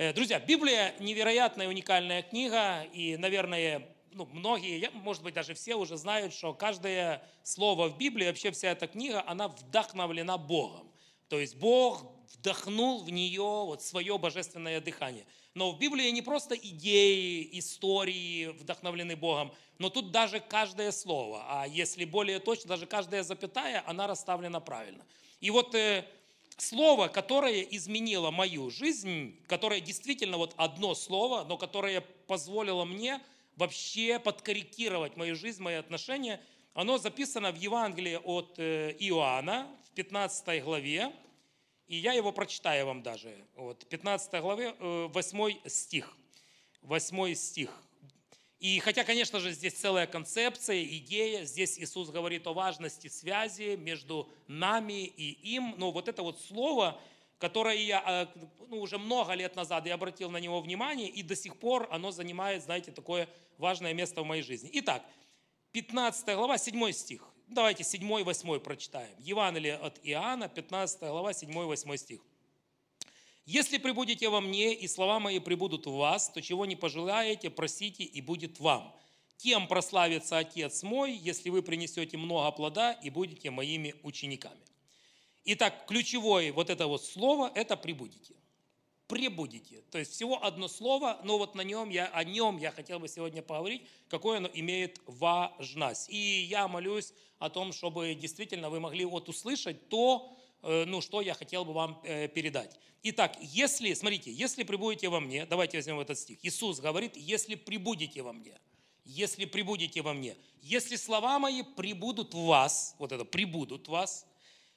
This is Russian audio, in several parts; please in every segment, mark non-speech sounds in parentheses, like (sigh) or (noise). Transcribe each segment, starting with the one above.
Э, друзья, Библия невероятная, уникальная книга, и, наверное, ну, многие, может быть, даже все уже знают, что каждое слово в Библии, вообще вся эта книга, она вдохновлена Богом. То есть Бог вдохнул в нее вот свое божественное дыхание. Но в Библии не просто идеи, истории вдохновлены Богом, но тут даже каждое слово, а если более точно, даже каждая запятая, она расставлена правильно. И вот э, слово, которое изменило мою жизнь, которое действительно вот одно слово, но которое позволило мне вообще подкорректировать мою жизнь, мои отношения, оно записано в Евангелии от э, Иоанна в 15 главе, и я его прочитаю вам даже. Вот, 15 главе, 8 э, стих. 8 стих. И хотя, конечно же, здесь целая концепция, идея, здесь Иисус говорит о важности связи между нами и им, но вот это вот слово, которое я э, ну, уже много лет назад я обратил на него внимание, и до сих пор оно занимает, знаете, такое важное место в моей жизни. Итак, 15 глава, 7 стих. Давайте 7-8 прочитаем. Евангелие от Иоанна, 15 глава, 7-8 стих. «Если прибудете во мне, и слова мои прибудут в вас, то чего не пожелаете, просите, и будет вам. Тем прославится Отец мой, если вы принесете много плода и будете моими учениками». Итак, ключевое вот это вот слово – это «прибудете». «Прибудете». То есть всего одно слово, но вот на нем я, о нем я хотел бы сегодня поговорить, какое оно имеет важность. И я молюсь о том, чтобы действительно вы могли вот услышать то, Э, ну, что я хотел бы вам э, передать. Итак, если, смотрите, если прибудете во мне, давайте возьмем этот стих. Иисус говорит, если прибудете во мне, если прибудете во мне, если слова мои прибудут в вас, вот это прибудут в вас,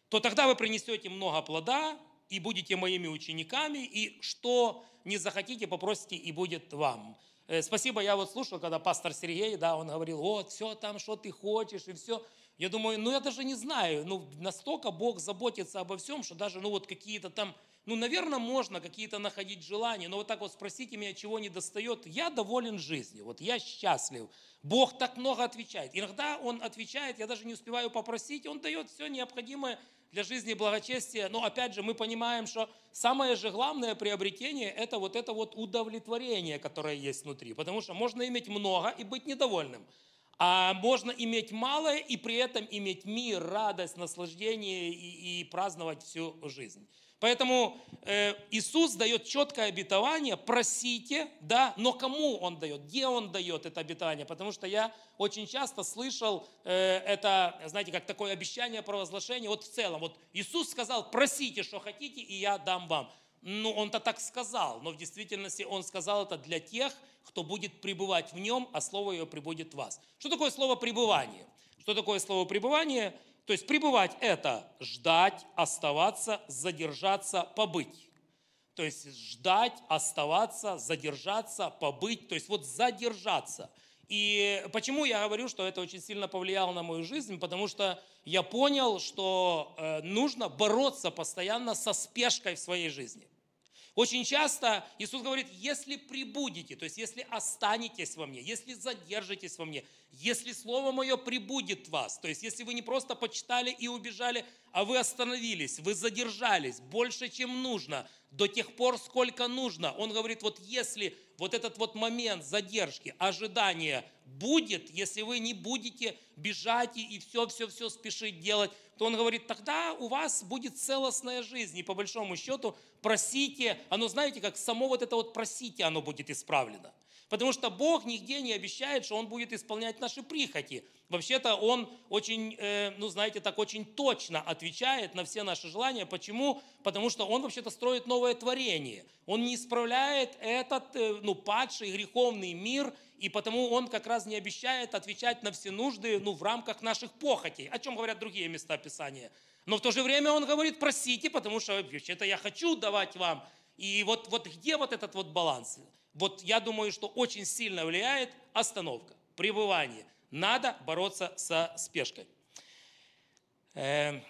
то тогда вы принесете много плода и будете моими учениками, и что не захотите, попросите, и будет вам. Э, спасибо, я вот слушал, когда пастор Сергей, да, он говорил, вот, все там, что ты хочешь, и все. Я думаю, ну я даже не знаю, ну настолько Бог заботится обо всем, что даже ну вот какие-то там, ну наверное можно какие-то находить желания, но вот так вот спросите меня, чего не достает, я доволен жизнью, вот я счастлив. Бог так много отвечает. Иногда Он отвечает, я даже не успеваю попросить, Он дает все необходимое для жизни и благочестия. Но опять же, мы понимаем, что самое же главное приобретение – это вот это вот удовлетворение, которое есть внутри. Потому что можно иметь много и быть недовольным. А можно иметь малое и при этом иметь мир, радость, наслаждение и, и праздновать всю жизнь. Поэтому э, Иисус дает четкое обетование, просите, да, но кому Он дает, где Он дает это обетование? Потому что я очень часто слышал э, это, знаете, как такое обещание, провозглашение, вот в целом, вот Иисус сказал, просите, что хотите, и я дам вам ну, он-то так сказал, но в действительности он сказал это для тех, кто будет пребывать в нем, а слово ее прибудет в вас. Что такое слово «пребывание»? Что такое слово «пребывание»? То есть пребывать – это ждать, оставаться, задержаться, побыть. То есть ждать, оставаться, задержаться, побыть. То есть вот задержаться – и почему я говорю, что это очень сильно повлияло на мою жизнь? Потому что я понял, что э, нужно бороться постоянно со спешкой в своей жизни. Очень часто Иисус говорит, если прибудете, то есть если останетесь во мне, если задержитесь во мне, если Слово Мое прибудет в вас, то есть если вы не просто почитали и убежали, а вы остановились, вы задержались больше, чем нужно, до тех пор, сколько нужно. Он говорит, вот если вот этот вот момент задержки, ожидания будет, если вы не будете бежать и все-все-все спешить делать, то он говорит, тогда у вас будет целостная жизнь. И по большому счету просите, оно знаете, как само вот это вот просите, оно будет исправлено. Потому что Бог нигде не обещает, что Он будет исполнять наши прихоти. Вообще-то Он очень, э, ну знаете, так очень точно отвечает на все наши желания. Почему? Потому что Он вообще-то строит новое творение. Он не исправляет этот, э, ну, падший греховный мир, и потому Он как раз не обещает отвечать на все нужды, ну, в рамках наших похотей. О чем говорят другие места Писания. Но в то же время Он говорит, просите, потому что вообще-то я хочу давать вам. И вот, вот где вот этот вот баланс? Вот я думаю, что очень сильно влияет остановка, пребывание. Надо бороться со спешкой. Эм,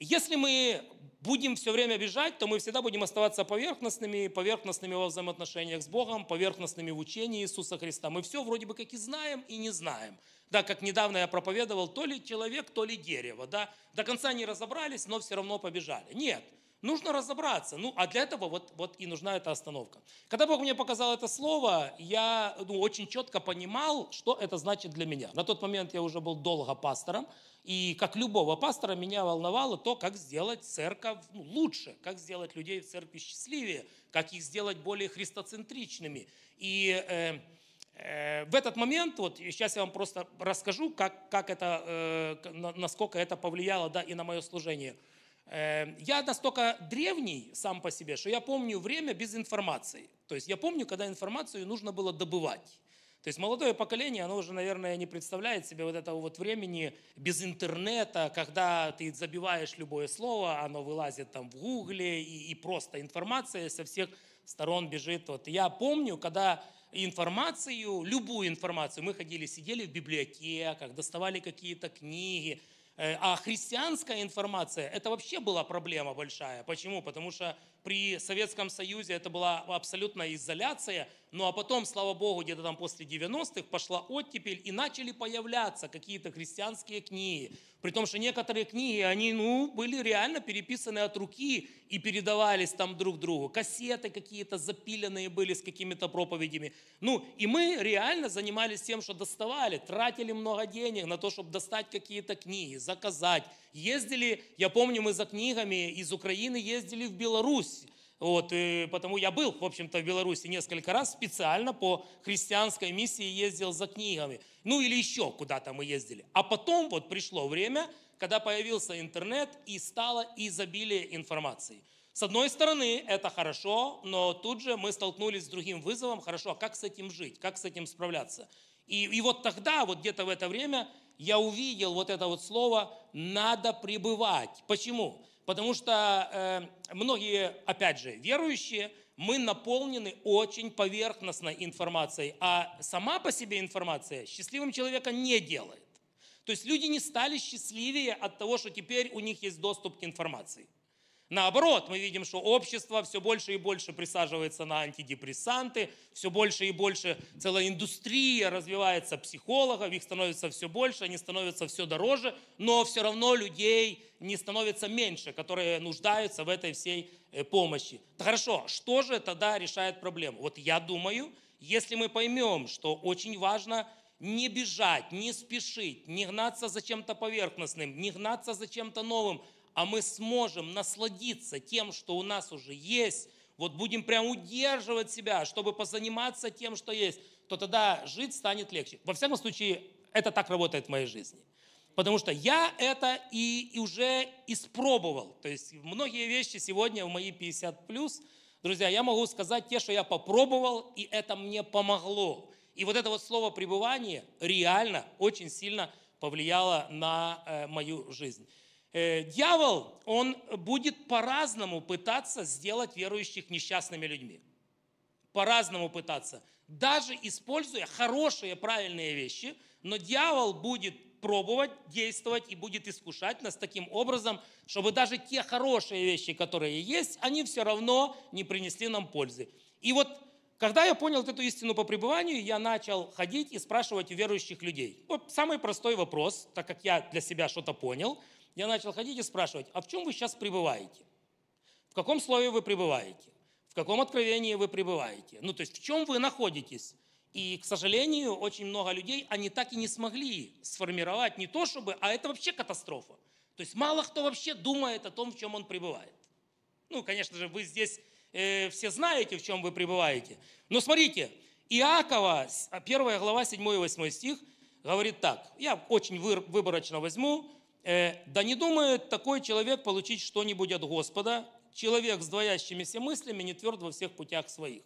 если мы будем все время бежать, то мы всегда будем оставаться поверхностными, поверхностными во взаимоотношениях с Богом, поверхностными в учении Иисуса Христа. Мы все вроде бы как и знаем, и не знаем. Да, как недавно я проповедовал, то ли человек, то ли дерево. Да, до конца не разобрались, но все равно побежали. Нет, Нужно разобраться. Ну, а для этого вот, вот и нужна эта остановка. Когда Бог мне показал это слово, я ну, очень четко понимал, что это значит для меня. На тот момент я уже был долго пастором, и как любого пастора меня волновало то, как сделать церковь ну, лучше, как сделать людей в церкви счастливее, как их сделать более христоцентричными. И э, э, в этот момент, вот сейчас я вам просто расскажу, как, как это, э, насколько это повлияло да, и на мое служение – Э, я настолько древний сам по себе, что я помню время без информации. То есть я помню, когда информацию нужно было добывать. То есть молодое поколение, оно уже, наверное, не представляет себе вот этого вот времени без интернета, когда ты забиваешь любое слово, оно вылазит там в гугле, и, и просто информация со всех сторон бежит. Вот. Я помню, когда информацию, любую информацию, мы ходили, сидели в библиотеках, доставали какие-то книги, Э, а христианская информация, это вообще была проблема большая. Почему? Потому что при Советском Союзе это была абсолютная изоляция, ну а потом, слава богу, где-то там после 90-х пошла оттепель и начали появляться какие-то христианские книги. При том, что некоторые книги, они, ну, были реально переписаны от руки и передавались там друг другу. Кассеты какие-то запиленные были с какими-то проповедями. Ну, и мы реально занимались тем, что доставали, тратили много денег на то, чтобы достать какие-то книги, заказать, Ездили, я помню, мы за книгами из Украины ездили в Беларусь. Вот, и э, потому я был, в общем-то, в Беларуси несколько раз, специально по христианской миссии ездил за книгами. Ну или еще куда-то мы ездили. А потом вот пришло время, когда появился интернет и стало изобилие информации. С одной стороны, это хорошо, но тут же мы столкнулись с другим вызовом. Хорошо, а как с этим жить? Как с этим справляться? И, и вот тогда, вот где-то в это время, я увидел вот это вот слово «надо пребывать». Почему? Потому что э, многие, опять же, верующие, мы наполнены очень поверхностной информацией, а сама по себе информация счастливым человека не делает. То есть люди не стали счастливее от того, что теперь у них есть доступ к информации. Наоборот, мы видим, что общество все больше и больше присаживается на антидепрессанты, все больше и больше целая индустрия развивается психологов, их становится все больше, они становятся все дороже, но все равно людей не становится меньше, которые нуждаются в этой всей э, помощи. Хорошо, что же тогда решает проблему? Вот я думаю, если мы поймем, что очень важно не бежать, не спешить, не гнаться за чем-то поверхностным, не гнаться за чем-то новым, а мы сможем насладиться тем, что у нас уже есть, вот будем прям удерживать себя, чтобы позаниматься тем, что есть, то тогда жить станет легче. Во всяком случае, это так работает в моей жизни. Потому что я это и, и уже испробовал. То есть многие вещи сегодня в мои 50 плюс, друзья, я могу сказать те, что я попробовал, и это мне помогло. И вот это вот слово пребывание реально очень сильно повлияло на э, мою жизнь. Э, дьявол, он будет по-разному пытаться сделать верующих несчастными людьми. По-разному пытаться. Даже используя хорошие, правильные вещи, но дьявол будет пробовать действовать и будет искушать нас таким образом, чтобы даже те хорошие вещи, которые есть, они все равно не принесли нам пользы. И вот когда я понял эту истину по пребыванию, я начал ходить и спрашивать у верующих людей. Вот самый простой вопрос, так как я для себя что-то понял – я начал ходить и спрашивать, а в чем вы сейчас пребываете? В каком слове вы пребываете? В каком откровении вы пребываете? Ну, то есть в чем вы находитесь? И, к сожалению, очень много людей, они так и не смогли сформировать не то чтобы, а это вообще катастрофа. То есть мало кто вообще думает о том, в чем он пребывает. Ну, конечно же, вы здесь э, все знаете, в чем вы пребываете. Но смотрите, Иакова, 1 глава, 7 и 8 стих, говорит так. Я очень выборочно возьму. Э, да не думает такой человек получить что-нибудь от Господа, человек с двоящимися мыслями, не тверд во всех путях своих.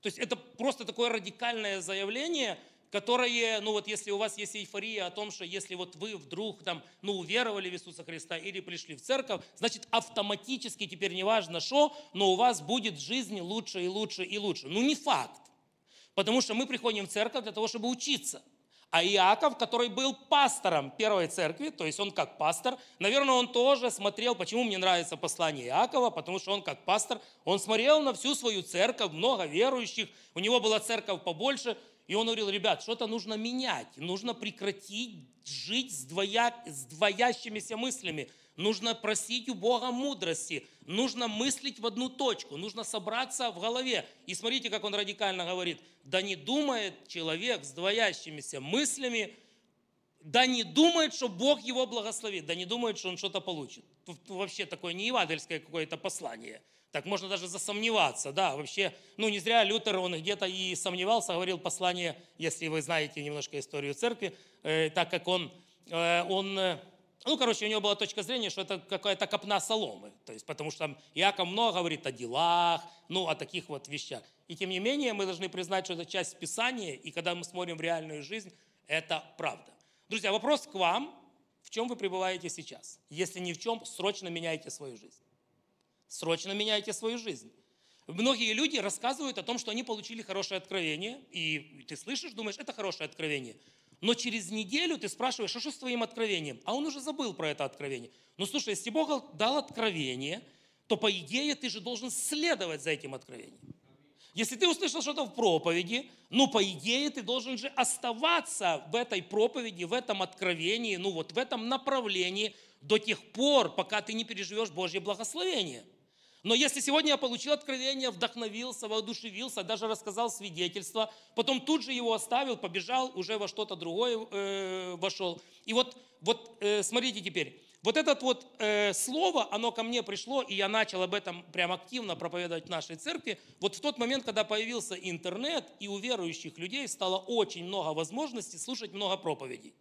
То есть это просто такое радикальное заявление, которое, ну вот если у вас есть эйфория о том, что если вот вы вдруг там, ну, уверовали в Иисуса Христа или пришли в церковь, значит автоматически теперь неважно что, но у вас будет жизнь лучше и лучше и лучше. Ну не факт. Потому что мы приходим в церковь для того, чтобы учиться – а Иаков, который был пастором первой церкви, то есть он как пастор, наверное, он тоже смотрел, почему мне нравится послание Иакова, потому что он как пастор, он смотрел на всю свою церковь, много верующих, у него была церковь побольше, и он говорил, ребят, что-то нужно менять, нужно прекратить жить с, двоя, с двоящимися мыслями – нужно просить у Бога мудрости, нужно мыслить в одну точку, нужно собраться в голове. И смотрите, как он радикально говорит, да не думает человек с двоящимися мыслями, да не думает, что Бог его благословит, да не думает, что он что-то получит. вообще такое не евангельское какое-то послание. Так можно даже засомневаться, да, вообще, ну не зря Лютер, он где-то и сомневался, говорил послание, если вы знаете немножко историю церкви, э, так как он, э, он э, ну, короче, у него была точка зрения, что это какая-то копна соломы. То есть, потому что там Иаков много говорит о делах, ну, о таких вот вещах. И тем не менее, мы должны признать, что это часть Писания, и когда мы смотрим в реальную жизнь, это правда. Друзья, вопрос к вам. В чем вы пребываете сейчас? Если ни в чем, срочно меняйте свою жизнь. Срочно меняйте свою жизнь. Многие люди рассказывают о том, что они получили хорошее откровение, и ты слышишь, думаешь, это хорошее откровение. Но через неделю ты спрашиваешь, а что с твоим откровением? А он уже забыл про это откровение. Ну слушай, если Бог дал откровение, то по идее ты же должен следовать за этим откровением. Если ты услышал что-то в проповеди, ну, по идее, ты должен же оставаться в этой проповеди, в этом откровении, ну, вот в этом направлении до тех пор, пока ты не переживешь Божье благословение. Но если сегодня я получил откровение, вдохновился, воодушевился, даже рассказал свидетельство, потом тут же его оставил, побежал, уже во что-то другое э, вошел. И вот, вот э, смотрите теперь, вот это вот э, слово, оно ко мне пришло, и я начал об этом прям активно проповедовать в нашей церкви. Вот в тот момент, когда появился интернет, и у верующих людей стало очень много возможностей слушать много проповедей.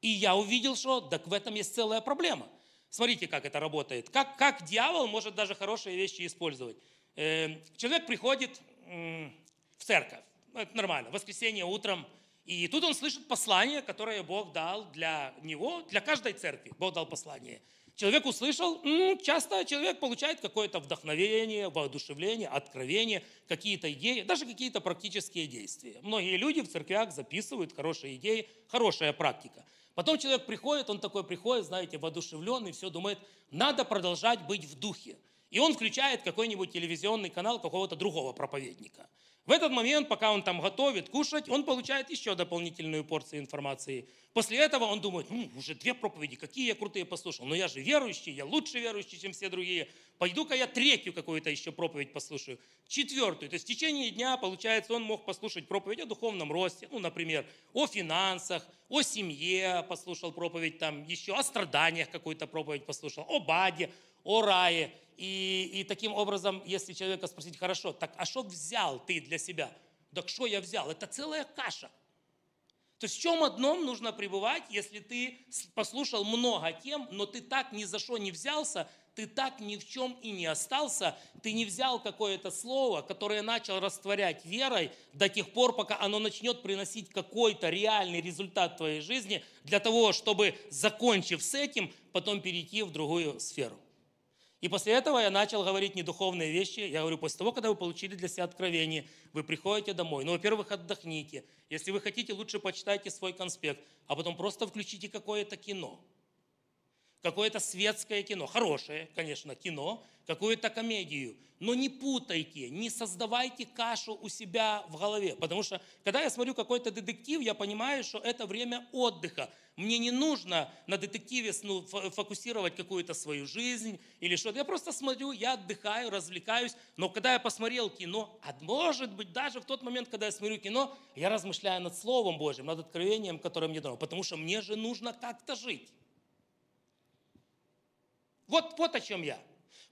И я увидел, что так в этом есть целая проблема. Смотрите, как это работает. Как, как дьявол может даже хорошие вещи использовать. Эм, человек приходит в церковь. Ну, это нормально. воскресенье утром. И тут он слышит послание, которое Бог дал для него, для каждой церкви. Бог дал послание. Человек услышал, часто человек получает какое-то вдохновение, воодушевление, откровение, какие-то идеи, даже какие-то практические действия. Многие люди в церквях записывают хорошие идеи, хорошая практика. Потом человек приходит, он такой приходит, знаете, воодушевленный, все думает, надо продолжать быть в духе. И он включает какой-нибудь телевизионный канал какого-то другого проповедника. В этот момент, пока он там готовит кушать, он получает еще дополнительную порцию информации. После этого он думает, ну, уже две проповеди, какие я крутые послушал. Но я же верующий, я лучше верующий, чем все другие. Пойду-ка я третью какую-то еще проповедь послушаю, четвертую. То есть в течение дня, получается, он мог послушать проповедь о духовном росте, ну, например, о финансах, о семье послушал проповедь там еще, о страданиях какую-то проповедь послушал, о баде, о рае. И, и таким образом, если человека спросить, хорошо, так а что взял ты для себя? Так что я взял? Это целая каша. То есть в чем одном нужно пребывать, если ты послушал много тем, но ты так ни за что не взялся, ты так ни в чем и не остался, ты не взял какое-то слово, которое начал растворять верой до тех пор, пока оно начнет приносить какой-то реальный результат в твоей жизни, для того, чтобы, закончив с этим, потом перейти в другую сферу. И после этого я начал говорить недуховные вещи. Я говорю, после того, когда вы получили для себя откровение, вы приходите домой. Но, ну, во-первых, отдохните. Если вы хотите, лучше почитайте свой конспект, а потом просто включите какое-то кино какое-то светское кино, хорошее, конечно, кино, какую-то комедию. Но не путайте, не создавайте кашу у себя в голове. Потому что, когда я смотрю какой-то детектив, я понимаю, что это время отдыха. Мне не нужно на детективе фокусировать какую-то свою жизнь или что-то. Я просто смотрю, я отдыхаю, развлекаюсь. Но когда я посмотрел кино, а может быть, даже в тот момент, когда я смотрю кино, я размышляю над Словом Божьим, над откровением, которое мне дано. Потому что мне же нужно как-то жить. Вот, вот о чем я.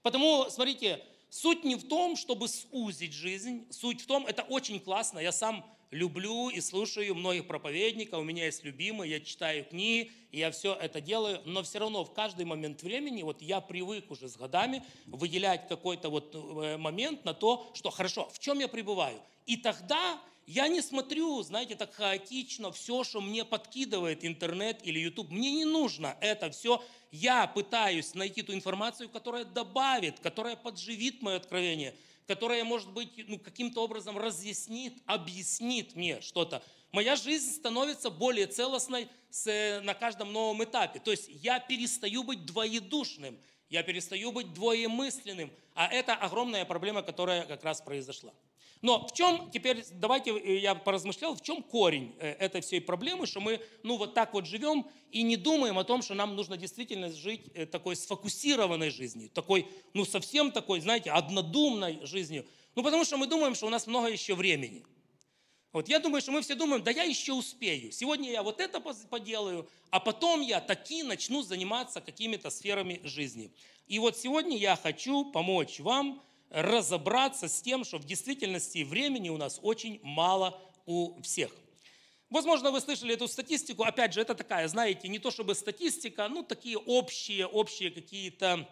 Потому, смотрите, суть не в том, чтобы сузить жизнь, суть в том, это очень классно, я сам люблю и слушаю многих проповедников, у меня есть любимые, я читаю книги, я все это делаю, но все равно в каждый момент времени, вот я привык уже с годами выделять какой-то вот э, момент на то, что хорошо, в чем я пребываю. И тогда я не смотрю, знаете, так хаотично все, что мне подкидывает интернет или YouTube. Мне не нужно это все. Я пытаюсь найти ту информацию, которая добавит, которая подживит мое откровение, которая, может быть, ну, каким-то образом разъяснит, объяснит мне что-то. Моя жизнь становится более целостной с, э, на каждом новом этапе. То есть я перестаю быть двоедушным, я перестаю быть двоемысленным. А это огромная проблема, которая как раз произошла. Но в чем, теперь давайте э, я поразмышлял, в чем корень э, этой всей проблемы, что мы ну вот так вот живем и не думаем о том, что нам нужно действительно жить э, такой сфокусированной жизнью, такой, ну совсем такой, знаете, однодумной жизнью. Ну потому что мы думаем, что у нас много еще времени. Вот я думаю, что мы все думаем, да я еще успею. Сегодня я вот это поделаю, а потом я таки начну заниматься какими-то сферами жизни. И вот сегодня я хочу помочь вам разобраться с тем, что в действительности времени у нас очень мало у всех. Возможно, вы слышали эту статистику. Опять же, это такая, знаете, не то чтобы статистика, ну такие общие, общие какие-то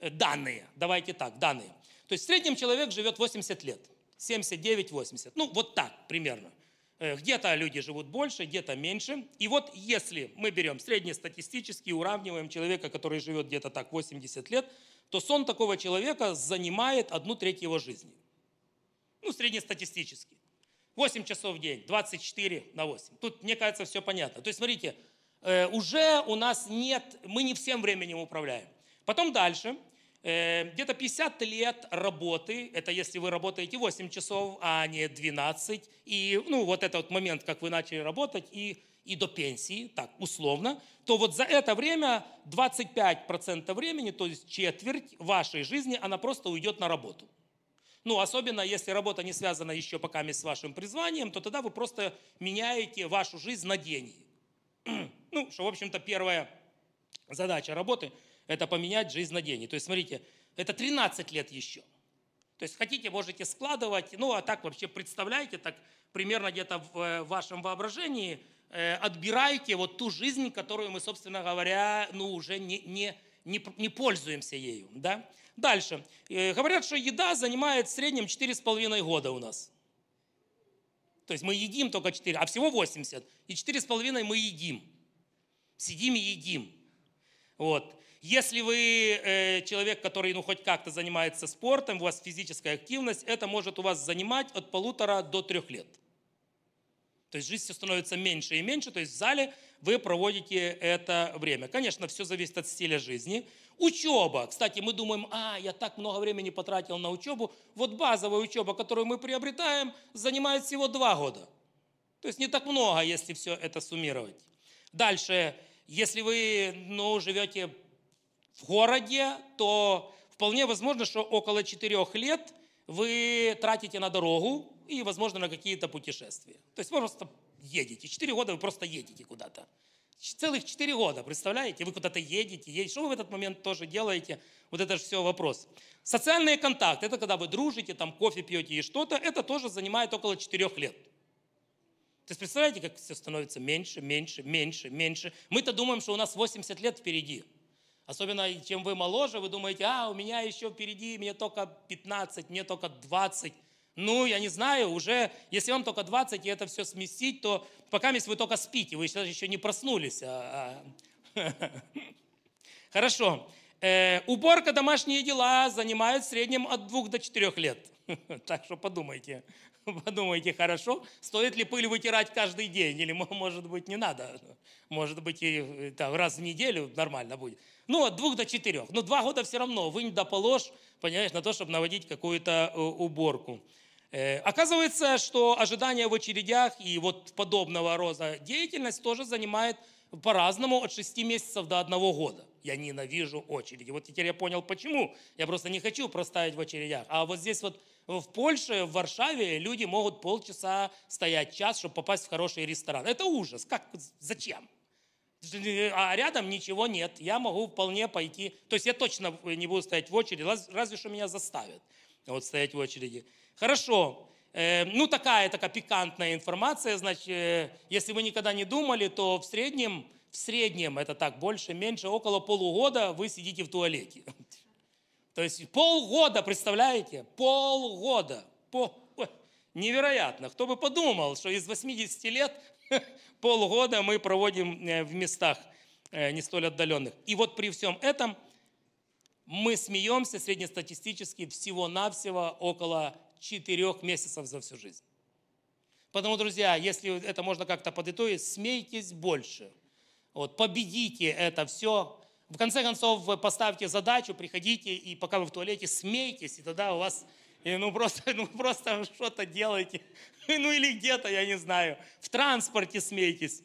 э, данные. Давайте так, данные. То есть в среднем человек живет 80 лет. 79-80. Ну, вот так примерно. Э, где-то люди живут больше, где-то меньше. И вот если мы берем среднестатистически и уравниваем человека, который живет где-то так 80 лет, то сон такого человека занимает одну треть его жизни. Ну, среднестатистически. 8 часов в день, 24 на 8. Тут, мне кажется, все понятно. То есть, смотрите, э, уже у нас нет, мы не всем временем управляем. Потом дальше, э, где-то 50 лет работы, это если вы работаете 8 часов, а не 12, и ну, вот этот вот момент, как вы начали работать, и и до пенсии, так, условно, то вот за это время 25% времени, то есть четверть вашей жизни, она просто уйдет на работу. Ну, особенно если работа не связана еще пока с вашим призванием, то тогда вы просто меняете вашу жизнь на деньги. (clears throat) Ну, что, в общем-то, первая задача работы – это поменять жизнь на деньги. То есть, смотрите, это 13 лет еще. То есть, хотите, можете складывать, ну, а так вообще представляете, так примерно где-то в э, вашем воображении – Э, отбирайте вот ту жизнь, которую мы, собственно говоря, ну уже не, не, не, не пользуемся ею. Да? Дальше. Э, говорят, что еда занимает в среднем 4,5 года у нас. То есть мы едим только 4, а всего 80. И 4,5 мы едим. Сидим и едим. Вот. Если вы э, человек, который ну, хоть как-то занимается спортом, у вас физическая активность, это может у вас занимать от полутора до трех лет. То есть жизнь все становится меньше и меньше, то есть в зале вы проводите это время. Конечно, все зависит от стиля жизни. Учеба. Кстати, мы думаем, а, я так много времени потратил на учебу. Вот базовая учеба, которую мы приобретаем, занимает всего два года. То есть не так много, если все это суммировать. Дальше, если вы ну, живете в городе, то вполне возможно, что около четырех лет вы тратите на дорогу, и, возможно, на какие-то путешествия. То есть вы просто едете. Четыре года вы просто едете куда-то. Целых четыре года, представляете? Вы куда-то едете, едете. Что вы в этот момент тоже делаете? Вот это же все вопрос. Социальные контакты, это когда вы дружите, там кофе пьете и что-то, это тоже занимает около четырех лет. То есть представляете, как все становится меньше, меньше, меньше, меньше. Мы-то думаем, что у нас 80 лет впереди. Особенно чем вы моложе, вы думаете, а, у меня еще впереди, мне только 15, мне только 20. Ну, я не знаю, уже, если вам только 20, и это все сместить, то пока если вы только спите, вы сейчас еще не проснулись. А, а. (laughs) Хорошо. Э, уборка, домашние дела занимают в среднем от 2 до 4 лет. (laughs) Так что подумайте, (laughs) подумайте хорошо, стоит ли пыль вытирать каждый день, или, может быть, не надо. Может быть, и э, там, раз в неделю нормально будет. Ну, от двух до четырех. Но два года все равно вынь да положь, понимаешь, на то, чтобы наводить какую-то э, уборку. Э, оказывается, что ожидание в очередях и вот подобного рода деятельность тоже занимает по-разному от 6 месяцев до 1 года. Я ненавижу очереди. Вот теперь я понял, почему. Я просто не хочу проставить в очередях. А вот здесь вот в Польше, в Варшаве люди могут полчаса стоять, час, чтобы попасть в хороший ресторан. Это ужас. Как? Зачем? А рядом ничего нет. Я могу вполне пойти. То есть я точно не буду стоять в очереди, разве что меня заставят вот, стоять в очереди. Хорошо. Э, ну, такая такая пикантная информация. Значит, э, если вы никогда не думали, то в среднем, в среднем, это так, больше-меньше, около полугода вы сидите в туалете. То есть полгода, представляете? Полгода. По... Невероятно. Кто бы подумал, что из 80 лет (laughs) полгода мы проводим э, в местах не столь отдаленных. И вот при всем этом мы смеемся среднестатистически всего-навсего около четырех месяцев за всю жизнь. Поэтому, друзья, если это можно как-то подытожить, смейтесь больше. Вот, победите это все. В конце концов, вы поставьте задачу, приходите, и пока вы в туалете, смейтесь, и тогда у вас и ну просто, (laughs) ну просто что-то делайте. (laughs) Ну или где-то, я не знаю. В транспорте смейтесь.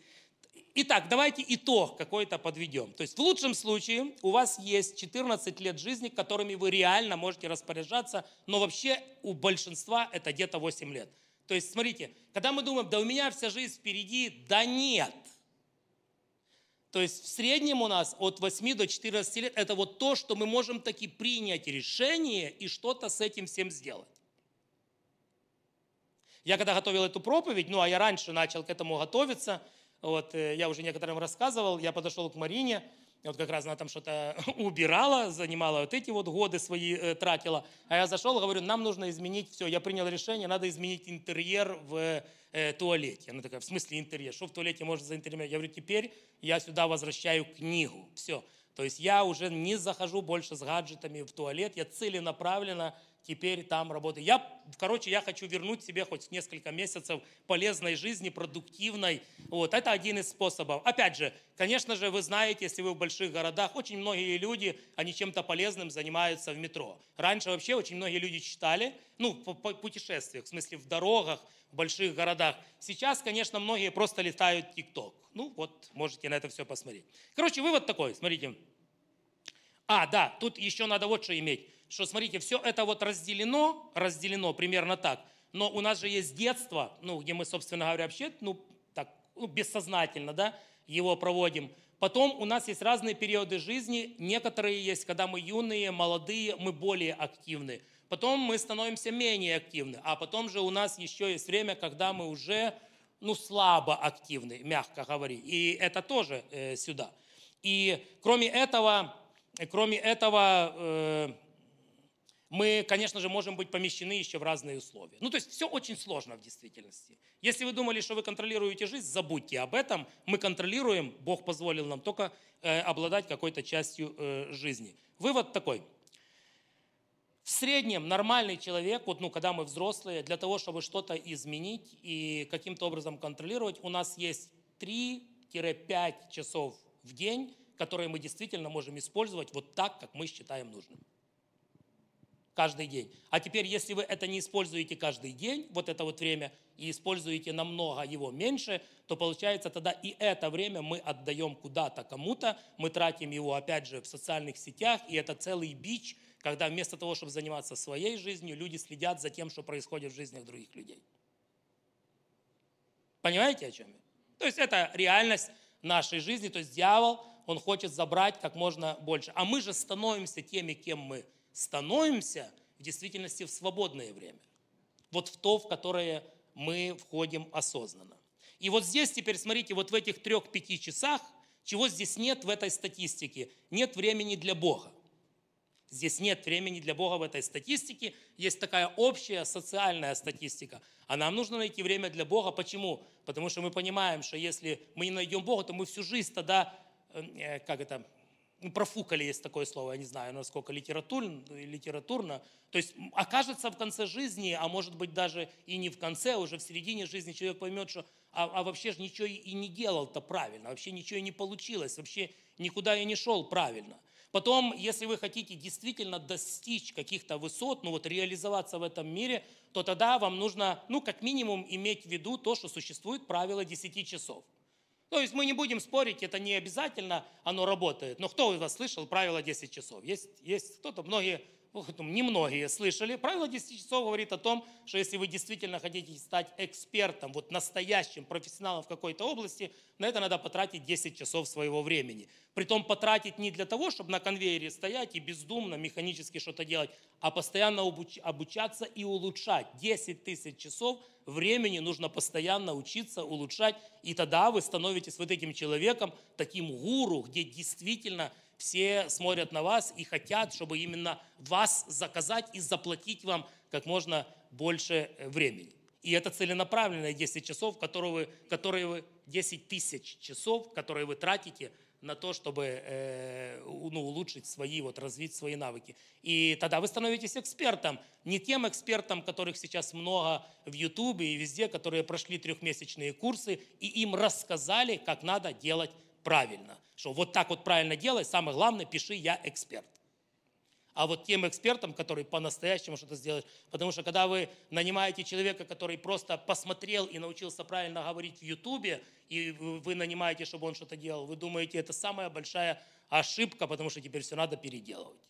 Итак, давайте итог какой-то подведем. То есть в лучшем случае у вас есть 14 лет жизни, которыми вы реально можете распоряжаться, но вообще у большинства это где-то 8 лет. То есть смотрите, когда мы думаем, да у меня вся жизнь впереди, да нет. То есть в среднем у нас от 8 до 14 лет это вот то, что мы можем таки принять решение и что-то с этим всем сделать. Я когда готовил эту проповедь, ну а я раньше начал к этому готовиться – вот, э, я уже некоторым рассказывал, я подошел к Марине, вот как раз она там что-то (laughs) убирала, занимала вот эти вот годы свои, э, тратила. А я зашел, говорю, нам нужно изменить все. Я принял решение, надо изменить интерьер в э, туалете. Она такая, в смысле интерьер? Что в туалете можно за интерьер? Я говорю, теперь я сюда возвращаю книгу. Все. То есть я уже не захожу больше с гаджетами в туалет, я целенаправленно теперь там работаю. Я, короче, я хочу вернуть себе хоть несколько месяцев полезной жизни, продуктивной. Вот, это один из способов. Опять же, конечно же, вы знаете, если вы в больших городах, очень многие люди, они чем-то полезным занимаются в метро. Раньше вообще очень многие люди читали, ну, по, путешествиях, в смысле в дорогах, в больших городах. Сейчас, конечно, многие просто летают в ТикТок. Ну, вот, можете на это все посмотреть. Короче, вывод такой, смотрите. А, да, тут еще надо вот что иметь что смотрите, все это вот разделено, разделено примерно так, но у нас же есть детство, ну, где мы, собственно говоря, вообще, ну, так, ну, бессознательно, да, его проводим. Потом у нас есть разные периоды жизни, некоторые есть, когда мы юные, молодые, мы более активны. Потом мы становимся менее активны, а потом же у нас еще есть время, когда мы уже, ну, слабо активны, мягко говоря. И это тоже э, сюда. И кроме этого, э, кроме этого, э, мы, конечно же, можем быть помещены еще в разные условия. Ну, то есть все очень сложно в действительности. Если вы думали, что вы контролируете жизнь, забудьте об этом. Мы контролируем, Бог позволил нам только э, обладать какой-то частью э, жизни. Вывод такой. В среднем нормальный человек, вот, ну, когда мы взрослые, для того, чтобы что-то изменить и каким-то образом контролировать, у нас есть 3-5 часов в день, которые мы действительно можем использовать вот так, как мы считаем нужным каждый день. А теперь, если вы это не используете каждый день, вот это вот время, и используете намного его меньше, то получается тогда и это время мы отдаем куда-то кому-то, мы тратим его опять же в социальных сетях, и это целый бич, когда вместо того, чтобы заниматься своей жизнью, люди следят за тем, что происходит в жизнях других людей. Понимаете, о чем я? То есть это реальность нашей жизни, то есть дьявол, он хочет забрать как можно больше. А мы же становимся теми, кем мы – становимся в действительности в свободное время. Вот в то, в которое мы входим осознанно. И вот здесь теперь, смотрите, вот в этих трех-пяти часах, чего здесь нет в этой статистике? Нет времени для Бога. Здесь нет времени для Бога в этой статистике. Есть такая общая социальная статистика. А нам нужно найти время для Бога. Почему? Потому что мы понимаем, что если мы не найдем Бога, то мы всю жизнь тогда, э, э, как это, ну, профукали, есть такое слово, я не знаю, насколько литературно, ну, литературно. То есть окажется в конце жизни, а может быть даже и не в конце, а уже в середине жизни человек поймет, что а, а вообще же ничего и не делал-то правильно, вообще ничего и не получилось, вообще никуда я не шел правильно. Потом, если вы хотите действительно достичь каких-то высот, ну вот реализоваться в этом мире, то тогда вам нужно, ну как минимум, иметь в виду то, что существует правило 10 часов – то есть мы не будем спорить, это не обязательно, оно работает. Но кто из вас слышал правило 10 часов? Есть, есть кто-то, многие ну, немногие слышали. Правило 10 часов говорит о том, что если вы действительно хотите стать экспертом, вот настоящим профессионалом в какой-то области, на это надо потратить 10 часов своего времени. Притом потратить не для того, чтобы на конвейере стоять и бездумно, механически что-то делать, а постоянно обучаться и улучшать. 10 тысяч часов времени нужно постоянно учиться, улучшать, и тогда вы становитесь вот этим человеком, таким гуру, где действительно все смотрят на вас и хотят, чтобы именно вас заказать и заплатить вам как можно больше э, времени. И это целенаправленные 10 часов, которые вы, которые вы 10 тысяч часов, которые вы тратите на то, чтобы э, ну, улучшить свои, вот, развить свои навыки. И тогда вы становитесь экспертом, не тем экспертом, которых сейчас много в Ютубе и везде, которые прошли трехмесячные курсы, и им рассказали, как надо делать правильно что вот так вот правильно делай, самое главное, пиши «я эксперт». А вот тем экспертам, которые по-настоящему что-то сделают, потому что когда вы нанимаете человека, который просто посмотрел и научился правильно говорить в Ютубе, и вы нанимаете, чтобы он что-то делал, вы думаете, это самая большая ошибка, потому что теперь все надо переделывать.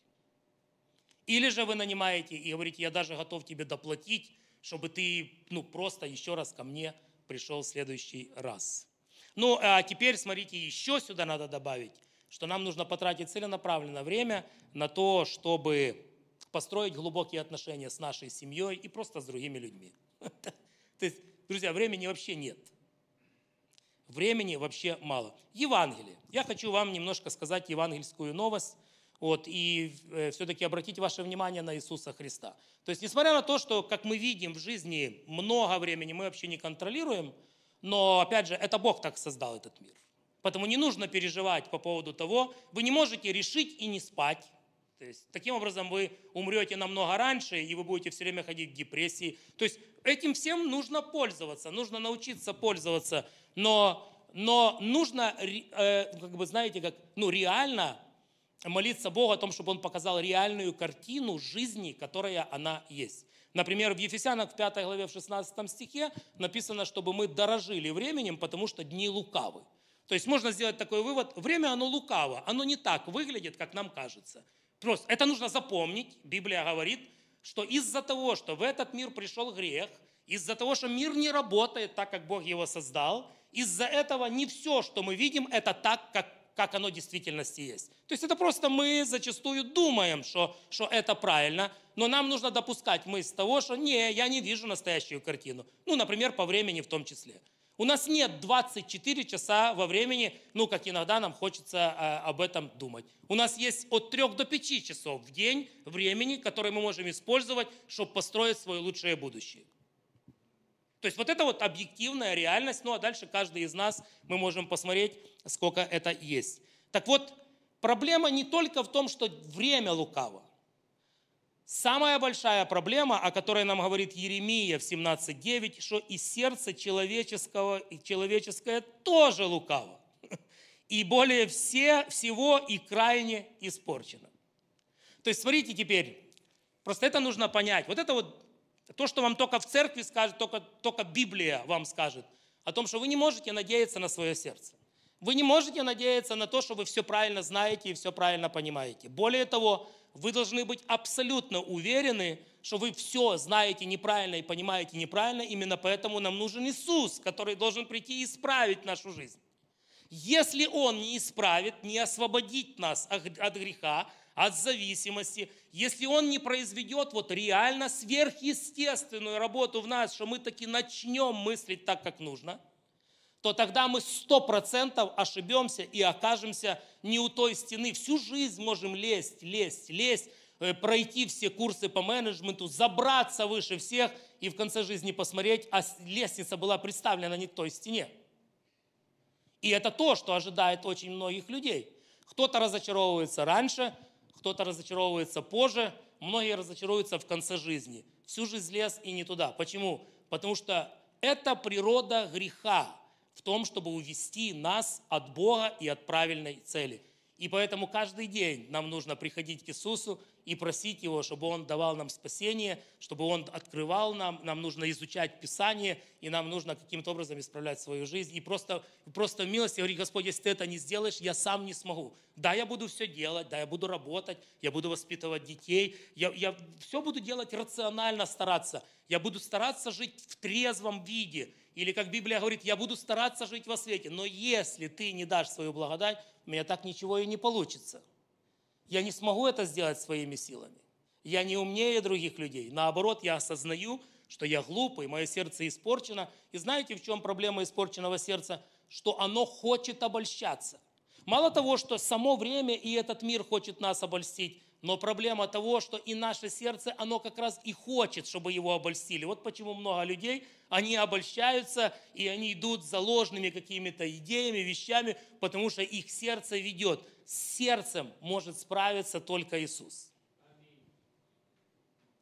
Или же вы нанимаете и говорите, я даже готов тебе доплатить, чтобы ты ну, просто еще раз ко мне пришел в следующий раз. Ну, а теперь, смотрите, еще сюда надо добавить, что нам нужно потратить целенаправленное время на то, чтобы построить глубокие отношения с нашей семьей и просто с другими людьми. (laughs) То есть, друзья, времени вообще нет. Времени вообще мало. Евангелие. Я хочу вам немножко сказать евангельскую новость. Вот, и э, все-таки обратить ваше внимание на Иисуса Христа. То есть, несмотря на то, что, как мы видим, в жизни много времени мы вообще не контролируем – но, опять же, это Бог так создал этот мир. Поэтому не нужно переживать по поводу того, вы не можете решить и не спать. То есть, таким образом вы умрете намного раньше, и вы будете все время ходить в депрессии. То есть этим всем нужно пользоваться, нужно научиться пользоваться. Но, но нужно, э, ну, как бы знаете, как, ну, реально молиться Богу о том, чтобы Он показал реальную картину жизни, которая она есть. Например, в Ефесянах в 5 главе в 16 стихе написано, чтобы мы дорожили временем, потому что дни лукавы. То есть можно сделать такой вывод, время оно лукаво, оно не так выглядит, как нам кажется. Просто это нужно запомнить, Библия говорит, что из-за того, что в этот мир пришел грех, из-за того, что мир не работает так, как Бог его создал, из-за этого не все, что мы видим, это так, как как оно в действительности есть. То есть это просто мы зачастую думаем, что, что это правильно, но нам нужно допускать мысль того, что не, я не вижу настоящую картину. Ну, например, по времени в том числе. У нас нет 24 часа во времени, ну, как иногда нам хочется э, об этом думать. У нас есть от 3 до 5 часов в день времени, которое мы можем использовать, чтобы построить свое лучшее будущее. То есть вот это вот объективная реальность, ну а дальше каждый из нас, мы можем посмотреть, сколько это есть. Так вот, проблема не только в том, что время лукаво. Самая большая проблема, о которой нам говорит Еремия в 17.9, что и сердце человеческого, и человеческое тоже лукаво. (laughs) И более все, всего и крайне испорчено. То есть смотрите теперь, просто это нужно понять. Вот это вот то, что вам только в церкви скажет, только, только Библия вам скажет о том, что вы не можете надеяться на свое сердце. Вы не можете надеяться на то, что вы все правильно знаете и все правильно понимаете. Более того, вы должны быть абсолютно уверены, что вы все знаете неправильно и понимаете неправильно. Именно поэтому нам нужен Иисус, который должен прийти и исправить нашу жизнь. Если Он не исправит, не освободит нас от греха, от зависимости, если он не произведет вот реально сверхъестественную работу в нас, что мы таки начнем мыслить так, как нужно, то тогда мы сто процентов ошибемся и окажемся не у той стены. Всю жизнь можем лезть, лезть, лезть, э, пройти все курсы по менеджменту, забраться выше всех и в конце жизни посмотреть, а лестница была представлена не к той стене. И это то, что ожидает очень многих людей. Кто-то разочаровывается раньше, кто-то разочаровывается позже, многие разочаровываются в конце жизни. Всю жизнь лез и не туда. Почему? Потому что это природа греха в том, чтобы увести нас от Бога и от правильной цели. И поэтому каждый день нам нужно приходить к Иисусу и просить Его, чтобы Он давал нам спасение, чтобы Он открывал нам. Нам нужно изучать Писание, и нам нужно каким-то образом исправлять свою жизнь. И просто, просто милость, говорить, Господь, если ты это не сделаешь, я сам не смогу. Да, я буду все делать, да, я буду работать, я буду воспитывать детей, я, я все буду делать рационально, стараться. Я буду стараться жить в трезвом виде – или, как Библия говорит, я буду стараться жить во свете, но если ты не дашь свою благодать, у меня так ничего и не получится. Я не смогу это сделать своими силами. Я не умнее других людей. Наоборот, я осознаю, что я глупый, мое сердце испорчено. И знаете, в чем проблема испорченного сердца? Что оно хочет обольщаться. Мало того, что само время и этот мир хочет нас обольстить, но проблема того, что и наше сердце, оно как раз и хочет, чтобы его обольстили. Вот почему много людей, они обольщаются, и они идут за ложными какими-то идеями, вещами, потому что их сердце ведет. С сердцем может справиться только Иисус.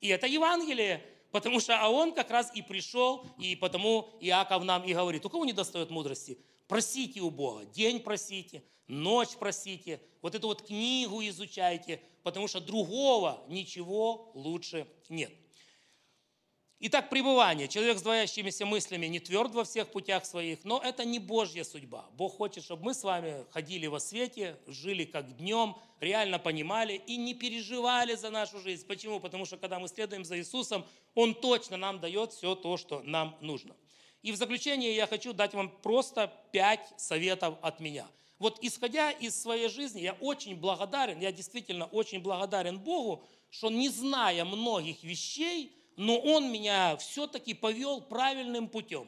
И это Евангелие, потому что а он как раз и пришел, и потому Иаков нам и говорит, у кого не достает мудрости? Просите у Бога, день просите, ночь просите, вот эту вот книгу изучайте, потому что другого ничего лучше нет. Итак, пребывание. Человек с двоящимися мыслями не тверд во всех путях своих, но это не Божья судьба. Бог хочет, чтобы мы с вами ходили во свете, жили как днем, реально понимали и не переживали за нашу жизнь. Почему? Потому что когда мы следуем за Иисусом, Он точно нам дает все то, что нам нужно. И в заключение я хочу дать вам просто пять советов от меня. Вот исходя из своей жизни, я очень благодарен, я действительно очень благодарен Богу, что не зная многих вещей, но Он меня все-таки повел правильным путем.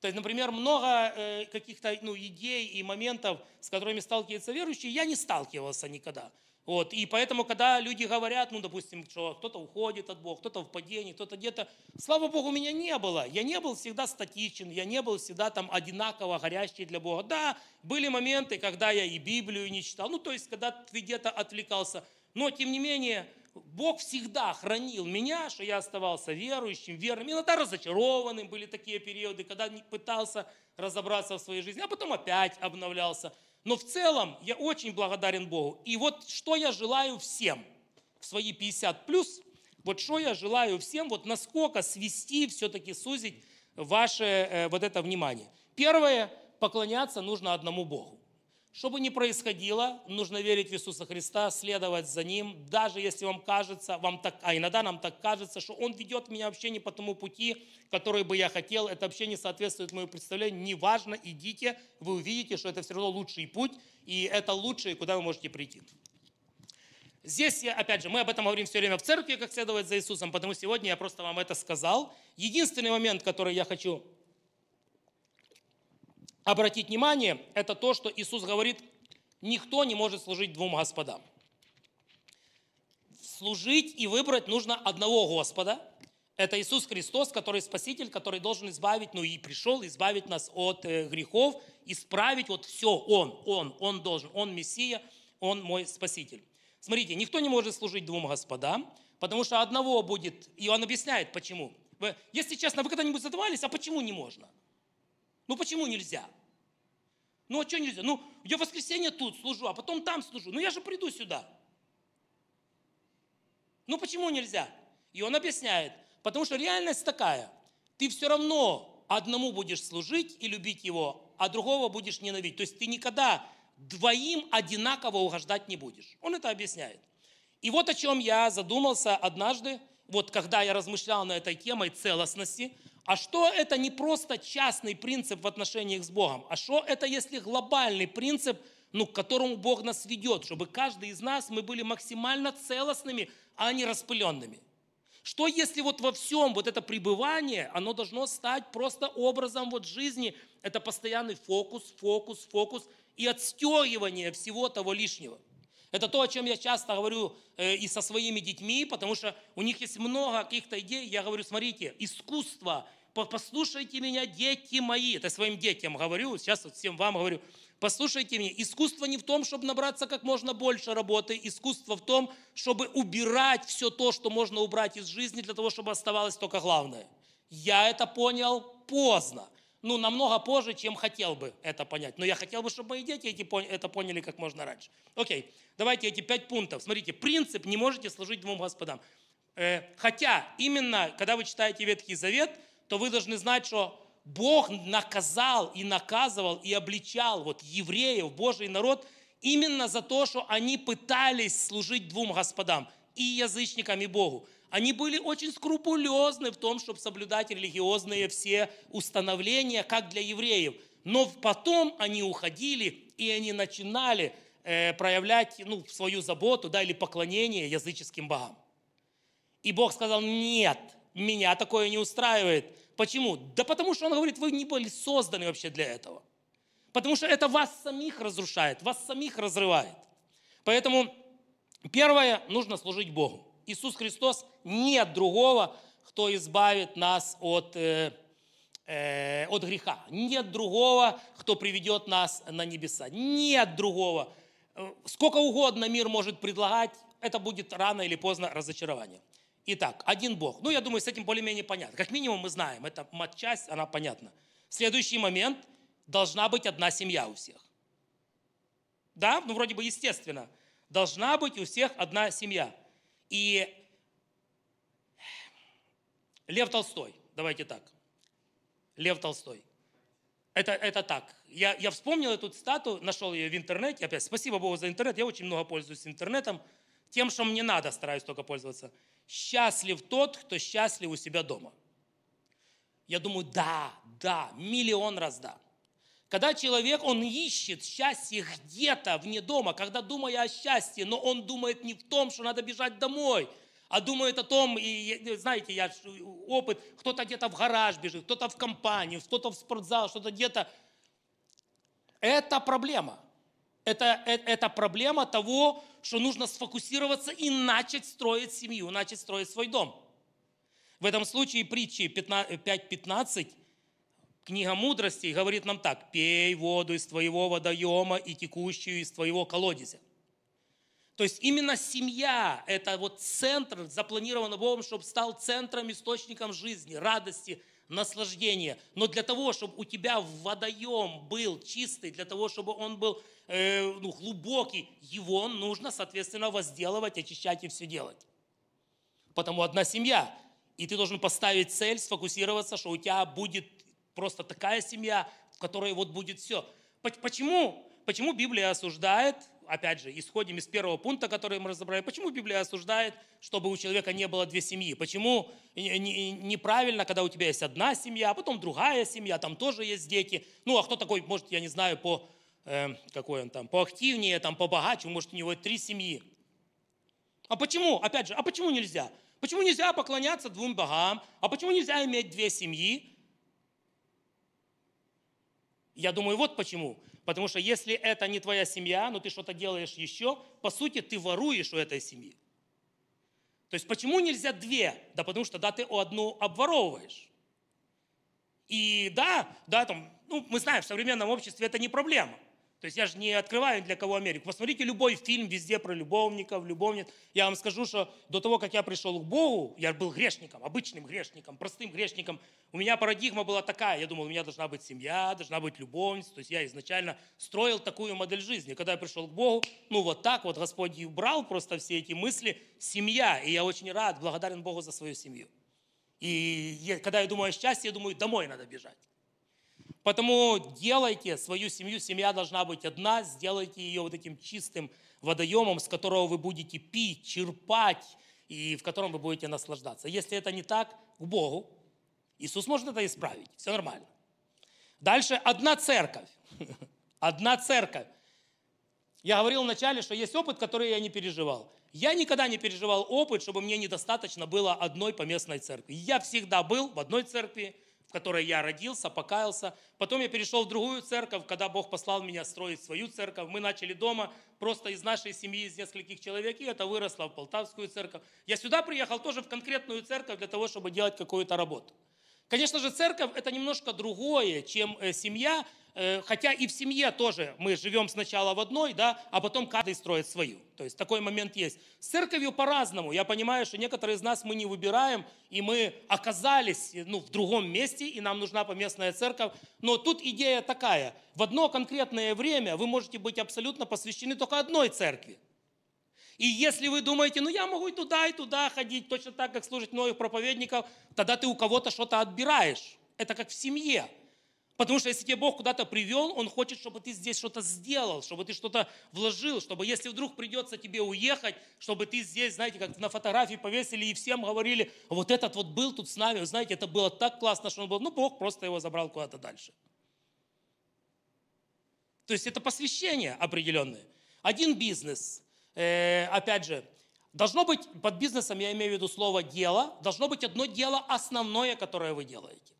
То есть, например, много э, каких-то ну, идей и моментов, с которыми сталкивается верующий, я не сталкивался никогда. Вот. И поэтому, когда люди говорят, ну, допустим, что кто-то уходит от Бога, кто-то в падении, кто-то где-то, слава Богу, у меня не было. Я не был всегда статичен, я не был всегда там одинаково горящий для Бога. Да, были моменты, когда я и Библию не читал, ну, то есть, когда ты где-то отвлекался. Но, тем не менее, Бог всегда хранил меня, что я оставался верующим, верным. Иногда разочарованным были такие периоды, когда пытался разобраться в своей жизни, а потом опять обновлялся – но в целом я очень благодарен Богу. И вот что я желаю всем в свои 50 плюс, вот что я желаю всем, вот насколько свести, все-таки сузить ваше э, вот это внимание. Первое, поклоняться нужно одному Богу. Что бы ни происходило, нужно верить в Иисуса Христа, следовать за Ним, даже если вам кажется, вам так, а иногда нам так кажется, что Он ведет меня вообще не по тому пути, который бы я хотел, это вообще не соответствует моему представлению, неважно, идите, вы увидите, что это все равно лучший путь, и это лучшее, куда вы можете прийти. Здесь, я, опять же, мы об этом говорим все время в церкви, как следовать за Иисусом, потому сегодня я просто вам это сказал. Единственный момент, который я хочу обратить внимание, это то, что Иисус говорит, никто не может служить двум господам. Служить и выбрать нужно одного Господа. Это Иисус Христос, который Спаситель, который должен избавить, ну и пришел избавить нас от э, грехов, исправить вот все Он, Он, Он должен, Он Мессия, Он мой Спаситель. Смотрите, никто не может служить двум господам, потому что одного будет, и он объясняет, почему. Вы, если честно, вы когда-нибудь задавались, а почему не можно? Ну почему нельзя? Ну а что нельзя? Ну, я в воскресенье тут служу, а потом там служу. Ну я же приду сюда. Ну почему нельзя? И он объясняет, потому что реальность такая. Ты все равно одному будешь служить и любить его, а другого будешь ненавидеть. То есть ты никогда двоим одинаково угождать не будешь. Он это объясняет. И вот о чем я задумался однажды, вот когда я размышлял на этой темой целостности – а что это не просто частный принцип в отношениях с Богом, а что это если глобальный принцип, ну, к которому Бог нас ведет, чтобы каждый из нас мы были максимально целостными, а не распыленными. Что если вот во всем вот это пребывание, оно должно стать просто образом вот жизни, это постоянный фокус, фокус, фокус и отстегивание всего того лишнего – это то, о чем я часто говорю э, и со своими детьми, потому что у них есть много каких-то идей. Я говорю, смотрите, искусство, послушайте меня, дети мои. Это своим детям говорю, сейчас вот всем вам говорю. Послушайте меня, искусство не в том, чтобы набраться как можно больше работы, искусство в том, чтобы убирать все то, что можно убрать из жизни, для того, чтобы оставалось только главное. Я это понял поздно ну, намного позже, чем хотел бы это понять. Но я хотел бы, чтобы мои дети эти, это поняли как можно раньше. Окей, давайте эти пять пунктов. Смотрите, принцип «не можете служить двум господам». Э, хотя именно, когда вы читаете Ветхий Завет, то вы должны знать, что Бог наказал и наказывал и обличал вот евреев, Божий народ, именно за то, что они пытались служить двум господам, и язычникам, и Богу. Они были очень скрупулезны в том, чтобы соблюдать религиозные все установления, как для евреев. Но потом они уходили, и они начинали э, проявлять ну, свою заботу да, или поклонение языческим богам. И Бог сказал, нет, меня такое не устраивает. Почему? Да потому что он говорит, вы не были созданы вообще для этого. Потому что это вас самих разрушает, вас самих разрывает. Поэтому первое, нужно служить Богу. Иисус Христос, нет другого, кто избавит нас от, э, от греха. Нет другого, кто приведет нас на небеса. Нет другого. Сколько угодно мир может предлагать, это будет рано или поздно разочарование. Итак, один Бог. Ну, я думаю, с этим более-менее понятно. Как минимум мы знаем, эта матчасть, она понятна. Следующий момент – должна быть одна семья у всех. Да, ну вроде бы естественно. Должна быть у всех одна семья. И Лев Толстой, давайте так. Лев Толстой. Это, это так. Я, я вспомнил эту стату, нашел ее в интернете. Опять спасибо Богу за интернет. Я очень много пользуюсь интернетом. Тем, что мне надо, стараюсь только пользоваться. Счастлив тот, кто счастлив у себя дома. Я думаю, да, да, миллион раз да. Когда человек, он ищет счастье где-то вне дома, когда думая о счастье, но он думает не в том, что надо бежать домой, а думает о том, и, знаете, я опыт, кто-то где-то в гараж бежит, кто-то в компанию, кто-то в спортзал, что-то где-то. Это проблема. Это, э, это, проблема того, что нужно сфокусироваться и начать строить семью, начать строить свой дом. В этом случае притчи 5.15 книга мудрости говорит нам так, пей воду из твоего водоема и текущую из твоего колодезя. То есть именно семья – это вот центр, запланирован Богом, чтобы стал центром, источником жизни, радости, наслаждения. Но для того, чтобы у тебя водоем был чистый, для того, чтобы он был э, ну, глубокий, его нужно, соответственно, возделывать, очищать и все делать. Потому одна семья. И ты должен поставить цель, сфокусироваться, что у тебя будет просто такая семья, в которой вот будет все. Почему? Почему Библия осуждает, опять же, исходим из первого пункта, который мы разобрали, почему Библия осуждает, чтобы у человека не было две семьи? Почему неправильно, когда у тебя есть одна семья, а потом другая семья, там тоже есть дети? Ну, а кто такой, может, я не знаю, по э, какой он там, поактивнее, там, побогаче, может, у него три семьи. А почему, опять же, а почему нельзя? Почему нельзя поклоняться двум богам? А почему нельзя иметь две семьи? Я думаю, вот почему. Потому что если это не твоя семья, но ты что-то делаешь еще, по сути, ты воруешь у этой семьи. То есть почему нельзя две? Да потому что, да, ты одну обворовываешь. И да, да, там, ну, мы знаем, в современном обществе это не проблема – то есть я же не открываю для кого Америку. Посмотрите любой фильм везде про любовников, любовниц. Я вам скажу, что до того, как я пришел к Богу, я был грешником, обычным грешником, простым грешником. У меня парадигма была такая. Я думал, у меня должна быть семья, должна быть любовница. То есть я изначально строил такую модель жизни. Когда я пришел к Богу, ну вот так вот Господь и убрал просто все эти мысли. Семья. И я очень рад, благодарен Богу за свою семью. И когда я думаю о счастье, я думаю, домой надо бежать. Потому делайте свою семью, семья должна быть одна, сделайте ее вот этим чистым водоемом, с которого вы будете пить, черпать и в котором вы будете наслаждаться. Если это не так, к Богу. Иисус может это исправить, все нормально. Дальше одна церковь. (laughs) Одна церковь. Я говорил вначале, что есть опыт, который я не переживал. Я никогда не переживал опыт, чтобы мне недостаточно было одной поместной церкви. Я всегда был в одной церкви, в которой я родился, покаялся. Потом я перешел в другую церковь, когда Бог послал меня строить свою церковь. Мы начали дома просто из нашей семьи, из нескольких человек, и это выросло в Полтавскую церковь. Я сюда приехал тоже в конкретную церковь для того, чтобы делать какую-то работу. Конечно же, церковь – это немножко другое, чем э, семья, Э, хотя и в семье тоже мы живем сначала в одной, да, а потом каждый строит свою. То есть такой момент есть. С церковью по-разному. Я понимаю, что некоторые из нас мы не выбираем, и мы оказались ну, в другом месте, и нам нужна поместная церковь. Но тут идея такая. В одно конкретное время вы можете быть абсолютно посвящены только одной церкви. И если вы думаете, ну я могу и туда, и туда ходить, точно так, как служить многих проповедников, тогда ты у кого-то что-то отбираешь. Это как в семье. Потому что если тебе Бог куда-то привел, Он хочет, чтобы ты здесь что-то сделал, чтобы ты что-то вложил, чтобы если вдруг придется тебе уехать, чтобы ты здесь, знаете, как на фотографии повесили и всем говорили, вот этот вот был тут с нами, знаете, это было так классно, что он был, ну Бог просто его забрал куда-то дальше. То есть это посвящение определенное. Один бизнес, э, опять же, должно быть, под бизнесом я имею в виду слово «дело», должно быть одно дело основное, которое вы делаете.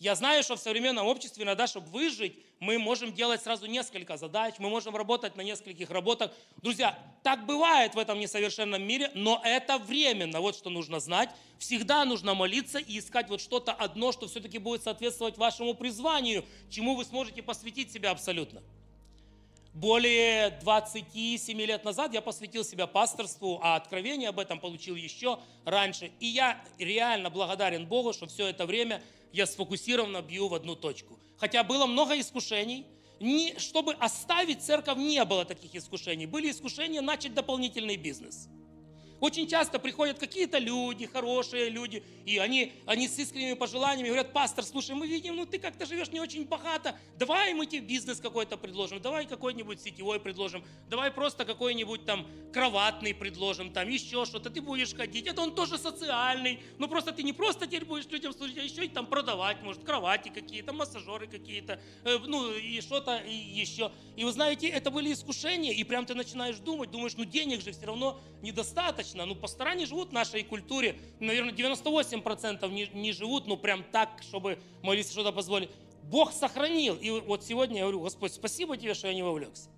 Я знаю, что в современном обществе иногда, чтобы выжить, мы можем делать сразу несколько задач, мы можем работать на нескольких работах. Друзья, так бывает в этом несовершенном мире, но это временно. Вот что нужно знать. Всегда нужно молиться и искать вот что-то одно, что все-таки будет соответствовать вашему призванию, чему вы сможете посвятить себя абсолютно. Более 27 лет назад я посвятил себя пасторству, а откровение об этом получил еще раньше. И я реально благодарен Богу, что все это время – я сфокусированно бью в одну точку. Хотя было много искушений, не, чтобы оставить церковь, не было таких искушений. Были искушения начать дополнительный бизнес – очень часто приходят какие-то люди, хорошие люди, и они, они с искренними пожеланиями говорят, пастор, слушай, мы видим, ну ты как-то живешь не очень богато, давай мы тебе бизнес какой-то предложим, давай какой-нибудь сетевой предложим, давай просто какой-нибудь там кроватный предложим, там еще что-то, ты будешь ходить, это он тоже социальный, ну просто ты не просто теперь будешь людям служить, а еще и там продавать, может, кровати какие-то, массажеры какие-то, э, ну и что-то и еще. И вы знаете, это были искушения, и прям ты начинаешь думать, думаешь, ну денег же все равно недостаточно, достаточно. Ну, пастора живут в нашей культуре. Ну, наверное, 98% не, не живут, ну, прям так, чтобы могли что-то позволить. Бог сохранил. И вот сегодня я говорю, Господь, спасибо тебе, что я не вовлекся.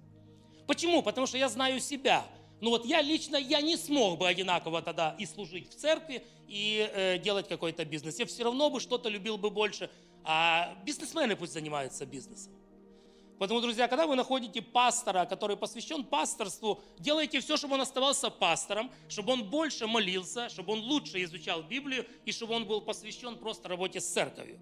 Почему? Потому что я знаю себя. Ну вот я лично, я не смог бы одинаково тогда и служить в церкви, и э, делать какой-то бизнес. Я все равно бы что-то любил бы больше. А бизнесмены пусть занимаются бизнесом. Поэтому, друзья, когда вы находите пастора, который посвящен пасторству, делайте все, чтобы он оставался пастором, чтобы он больше молился, чтобы он лучше изучал Библию и чтобы он был посвящен просто работе с церковью.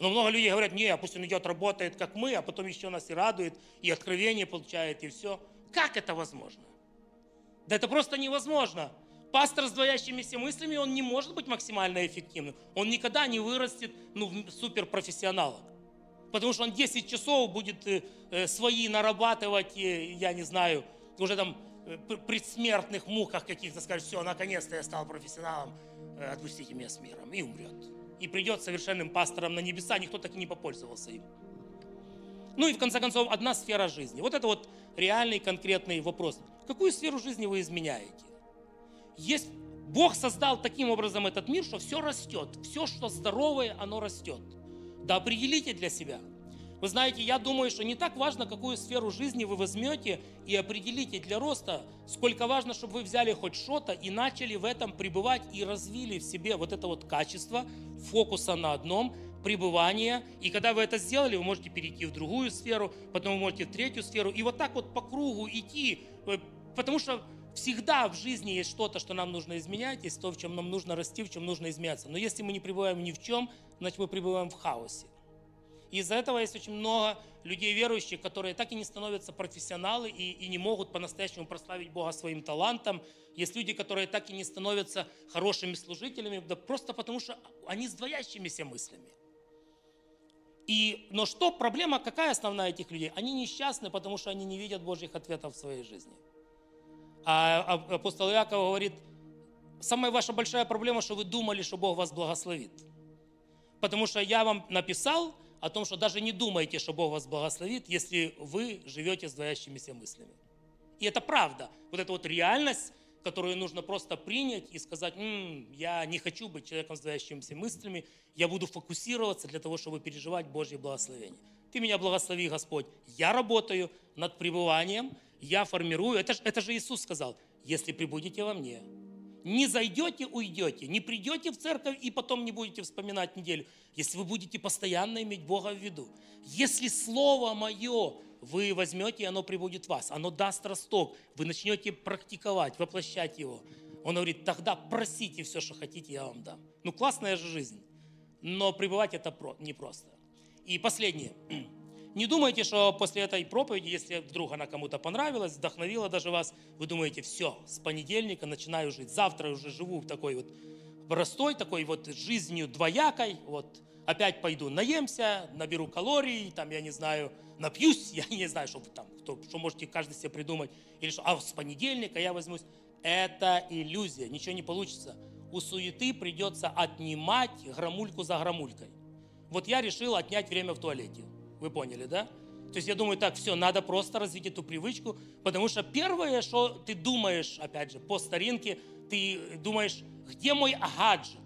Но много людей говорят, не, а пусть он идет, работает, как мы, а потом еще нас и радует, и откровение получает, и все. Как это возможно? Да это просто невозможно. Пастор с двоящимися мыслями, он не может быть максимально эффективным. Он никогда не вырастет ну, в суперпрофессионала. Потому что он 10 часов будет э, э, свои нарабатывать, я не знаю, уже там э, предсмертных муках каких-то скажет, все, наконец-то я стал профессионалом, отпустите меня с миром, и умрет. И придет совершенным пастором на небеса, никто так и не попользовался им. Ну и в конце концов, одна сфера жизни. Вот это вот реальный конкретный вопрос. Какую сферу жизни вы изменяете? Есть, Бог создал таким образом этот мир, что все растет. Все, что здоровое, оно растет. Да определите для себя. Вы знаете, я думаю, что не так важно, какую сферу жизни вы возьмете и определите для роста, сколько важно, чтобы вы взяли хоть что-то и начали в этом пребывать и развили в себе вот это вот качество фокуса на одном, пребывания. И когда вы это сделали, вы можете перейти в другую сферу, потом вы можете в третью сферу. И вот так вот по кругу идти, э, потому что Всегда в жизни есть что-то, что нам нужно изменять, есть то, в чем нам нужно расти, в чем нужно изменяться. Но если мы не пребываем ни в чем, значит мы пребываем в хаосе. из-за этого есть очень много людей верующих, которые так и не становятся профессионалы и, и не могут по-настоящему прославить Бога своим талантом. Есть люди, которые так и не становятся хорошими служителями, да просто потому что они с двоящимися мыслями. И, но что, проблема какая основная этих людей? Они несчастны, потому что они не видят Божьих ответов в своей жизни. А апостол Иаков говорит, самая ваша большая проблема, что вы думали, что Бог вас благословит. Потому что я вам написал о том, что даже не думайте, что Бог вас благословит, если вы живете с двоящимися мыслями. И это правда. Вот эта вот реальность, которую нужно просто принять и сказать, «М, я не хочу быть человеком с двоящимися мыслями, я буду фокусироваться для того, чтобы переживать Божье благословение. Ты меня благослови, Господь. Я работаю над пребыванием – я формирую. Это, это же Иисус сказал, если прибудете во мне. Не зайдете, уйдете, не придете в церковь и потом не будете вспоминать неделю, если вы будете постоянно иметь Бога в виду. Если Слово Мое вы возьмете, и оно прибудет в вас, оно даст росток, вы начнете практиковать, воплощать его. Он говорит, тогда просите все, что хотите, я вам дам. Ну, классная же жизнь, но пребывать это непросто. И последнее. Не думайте, что после этой проповеди, если вдруг она кому-то понравилась, вдохновила даже вас, вы думаете, все, с понедельника начинаю жить, завтра уже живу в такой вот простой, такой вот жизнью двоякой, вот, опять пойду наемся, наберу калорий, там, я не знаю, напьюсь, (laughs) я не знаю, что там, кто, что можете каждый себе придумать, или что, а с понедельника я возьмусь. Это иллюзия, ничего не получится. У суеты придется отнимать грамульку за грамулькой. Вот я решил отнять время в туалете. Вы поняли, да? То есть я думаю, так, все, надо просто развить эту привычку, потому что первое, что ты думаешь, опять же, по старинке, ты думаешь, где мой гаджет?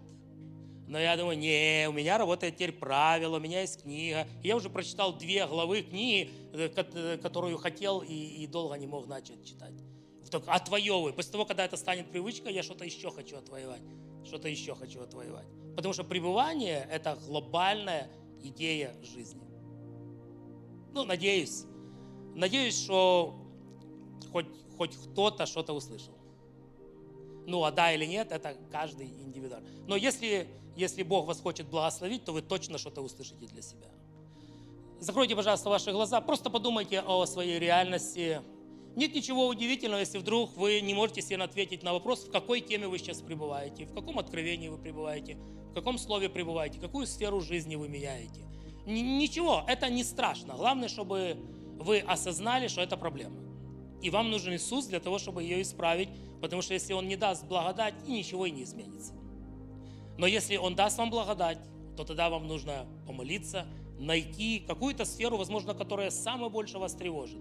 Но я думаю, не, у меня работает теперь правило, у меня есть книга. я уже прочитал две главы книги, э, э, которую хотел и, и долго не мог начать читать. Только отвоевывай. «А После того, когда это станет привычка, я что-то еще хочу отвоевать. Что-то еще хочу отвоевать. Потому что пребывание – это глобальная идея жизни. Ну, надеюсь. Надеюсь, что хоть, хоть кто-то что-то услышал. Ну, а да или нет, это каждый индивидуально. Но если, если Бог вас хочет благословить, то вы точно что-то услышите для себя. Закройте, пожалуйста, ваши глаза, просто подумайте о своей реальности. Нет ничего удивительного, если вдруг вы не можете себе ответить на вопрос, в какой теме вы сейчас пребываете, в каком откровении вы пребываете, в каком слове пребываете, какую сферу жизни вы меняете – Ничего, это не страшно. Главное, чтобы вы осознали, что это проблема. И вам нужен Иисус для того, чтобы ее исправить, потому что если Он не даст благодать, и ничего и не изменится. Но если Он даст вам благодать, то тогда вам нужно помолиться, найти какую-то сферу, возможно, которая самая больше вас тревожит.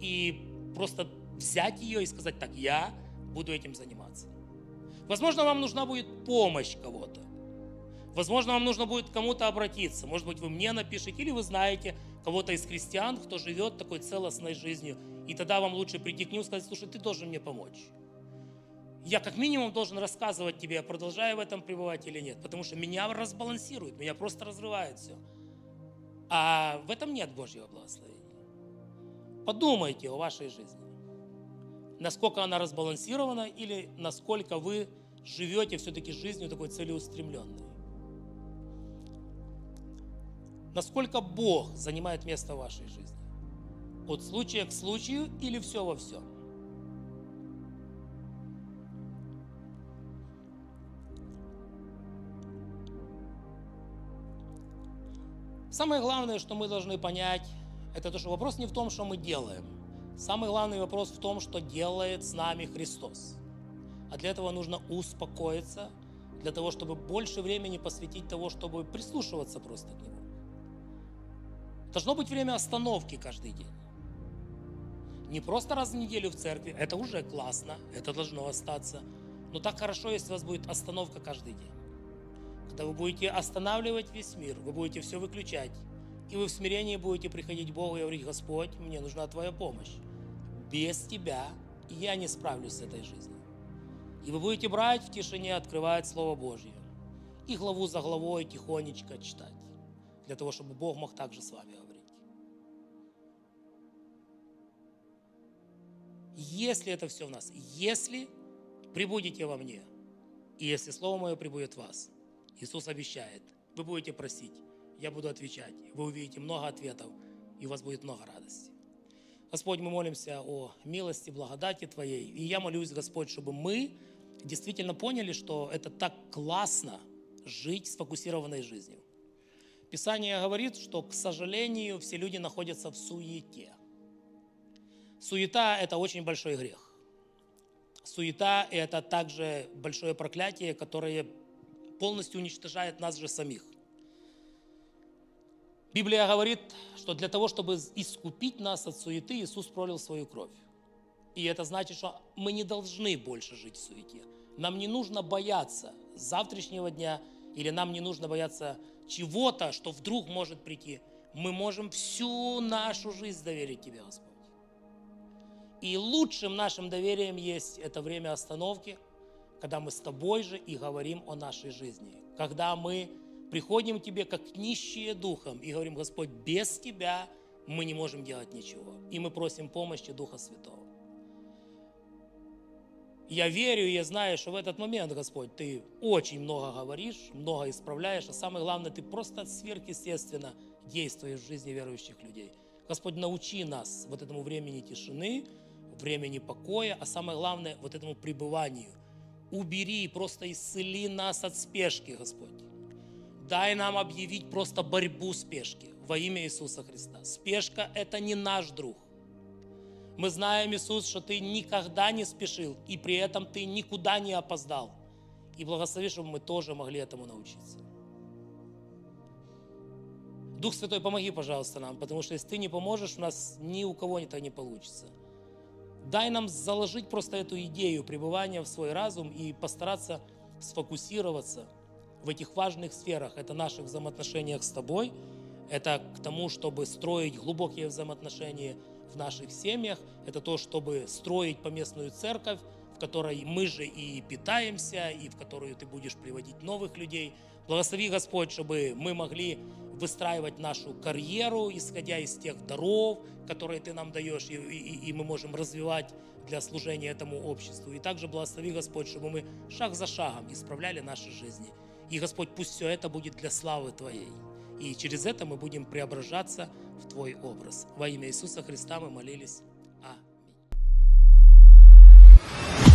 И просто взять ее и сказать так, я буду этим заниматься. Возможно, вам нужна будет помощь кого-то. Возможно, вам нужно будет кому-то обратиться. Может быть, вы мне напишите, или вы знаете кого-то из крестьян, кто живет такой целостной жизнью. И тогда вам лучше прийти к нему и сказать, слушай, ты должен мне помочь. Я как минимум должен рассказывать тебе, я продолжаю в этом пребывать или нет, потому что меня разбалансирует, меня просто разрывает все. А в этом нет Божьего благословения. Подумайте о вашей жизни. Насколько она разбалансирована или насколько вы живете все-таки жизнью такой целеустремленной. Насколько Бог занимает место в вашей жизни? От случая к случаю или все во всем? Самое главное, что мы должны понять, это то, что вопрос не в том, что мы делаем. Самый главный вопрос в том, что делает с нами Христос. А для этого нужно успокоиться, для того, чтобы больше времени посвятить того, чтобы прислушиваться просто к Нему. Должно быть время остановки каждый день. Не просто раз в неделю в церкви, это уже классно, это должно остаться. Но так хорошо, если у вас будет остановка каждый день. Когда вы будете останавливать весь мир, вы будете все выключать. И вы в смирении будете приходить к Богу и говорить, Господь, мне нужна Твоя помощь. Без Тебя я не справлюсь с этой жизнью. И вы будете брать в тишине, открывать Слово Божье. И главу за главой тихонечко читать для того, чтобы Бог мог также с вами говорить. Если это все в нас, если прибудете во мне, и если Слово Мое прибудет в вас, Иисус обещает, вы будете просить, я буду отвечать, вы увидите много ответов, и у вас будет много радости. Господь, мы молимся о милости, благодати Твоей. И я молюсь, Господь, чтобы мы действительно поняли, что это так классно жить сфокусированной жизнью. Писание говорит, что, к сожалению, все люди находятся в суете. Суета – это очень большой грех. Суета – это также большое проклятие, которое полностью уничтожает нас же самих. Библия говорит, что для того, чтобы искупить нас от суеты, Иисус пролил свою кровь. И это значит, что мы не должны больше жить в суете. Нам не нужно бояться завтрашнего дня, или нам не нужно бояться чего-то, что вдруг может прийти, мы можем всю нашу жизнь доверить Тебе, Господь. И лучшим нашим доверием есть это время остановки, когда мы с Тобой же и говорим о нашей жизни. Когда мы приходим к Тебе как нищие духом и говорим, Господь, без Тебя мы не можем делать ничего. И мы просим помощи Духа Святого. Я верю, я знаю, что в этот момент, Господь, Ты очень много говоришь, много исправляешь, а самое главное, Ты просто сверхъестественно действуешь в жизни верующих людей. Господь, научи нас вот этому времени тишины, времени покоя, а самое главное, вот этому пребыванию. Убери, просто исцели нас от спешки, Господь. Дай нам объявить просто борьбу спешки во имя Иисуса Христа. Спешка – это не наш друг. Мы знаем, Иисус, что Ты никогда не спешил, и при этом Ты никуда не опоздал. И благослови, чтобы мы тоже могли этому научиться. Дух Святой, помоги, пожалуйста, нам, потому что если Ты не поможешь, у нас ни у кого это не получится. Дай нам заложить просто эту идею пребывания в свой разум и постараться сфокусироваться в этих важных сферах. Это наших взаимоотношениях с Тобой, это к тому, чтобы строить глубокие взаимоотношения – в наших семьях, это то, чтобы строить поместную церковь, в которой мы же и питаемся, и в которую ты будешь приводить новых людей. Благослови, Господь, чтобы мы могли выстраивать нашу карьеру, исходя из тех даров, которые Ты нам даешь, и, и, и мы можем развивать для служения этому обществу. И также благослови, Господь, чтобы мы шаг за шагом исправляли наши жизни. И, Господь, пусть все это будет для славы Твоей. И через это мы будем преображаться в Твой образ. Во имя Иисуса Христа мы молились. Аминь.